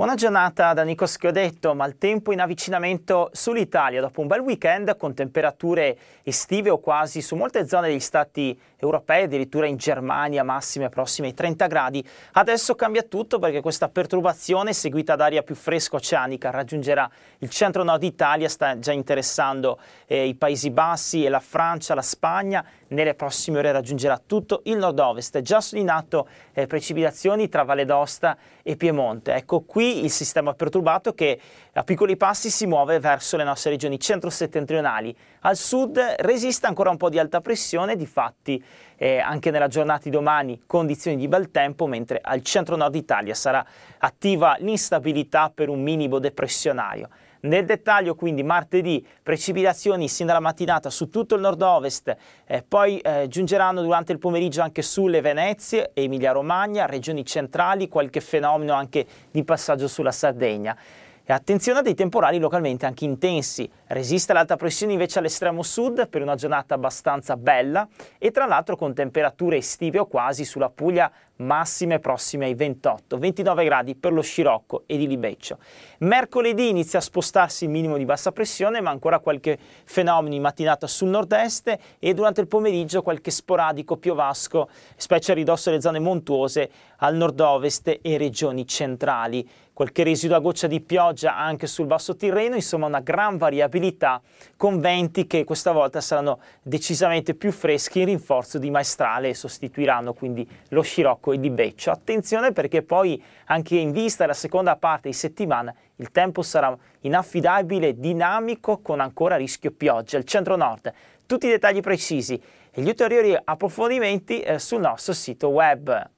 Buona giornata da Nico Schiodetto, maltempo in avvicinamento sull'Italia dopo un bel weekend con temperature estive o quasi su molte zone degli stati europei, addirittura in Germania massime prossime ai 30 gradi. Adesso cambia tutto perché questa perturbazione seguita da aria più fresca oceanica raggiungerà il centro-nord Italia, sta già interessando eh, i Paesi Bassi e la Francia, la Spagna, nelle prossime ore raggiungerà tutto il nord-ovest. Già sono in atto eh, precipitazioni tra Valle d'Osta e Piemonte. Ecco qui il sistema perturbato che a piccoli passi si muove verso le nostre regioni centro-settentrionali. Al sud resiste ancora un po' di alta pressione, difatti eh, anche nella giornata di domani condizioni di bel tempo, mentre al centro-nord Italia sarà attiva l'instabilità per un minimo depressionario. Nel dettaglio quindi martedì precipitazioni sin dalla mattinata su tutto il nord-ovest, eh, poi eh, giungeranno durante il pomeriggio anche sulle Venezie, Emilia-Romagna, regioni centrali, qualche fenomeno anche di passaggio sulla Sardegna. E attenzione a dei temporali localmente anche intensi. Resiste l'alta pressione invece all'estremo sud per una giornata abbastanza bella e tra l'altro con temperature estive o quasi sulla Puglia, massime prossime ai 28-29 gradi per lo Scirocco ed il Libeccio. Mercoledì inizia a spostarsi il minimo di bassa pressione, ma ancora qualche fenomeno in mattinata sul nord-est e durante il pomeriggio qualche sporadico piovasco, specie a ridosso delle zone montuose al nord-ovest e regioni centrali. Qualche residuo a goccia di pioggia anche sul basso Tirreno, insomma una gran variabilità con venti che questa volta saranno decisamente più freschi in rinforzo di maestrale e sostituiranno quindi lo Scirocco e di Beccio. Attenzione perché poi anche in vista della seconda parte di settimana il tempo sarà inaffidabile, dinamico, con ancora rischio pioggia. Il centro-nord, tutti i dettagli precisi e gli ulteriori approfondimenti eh, sul nostro sito web.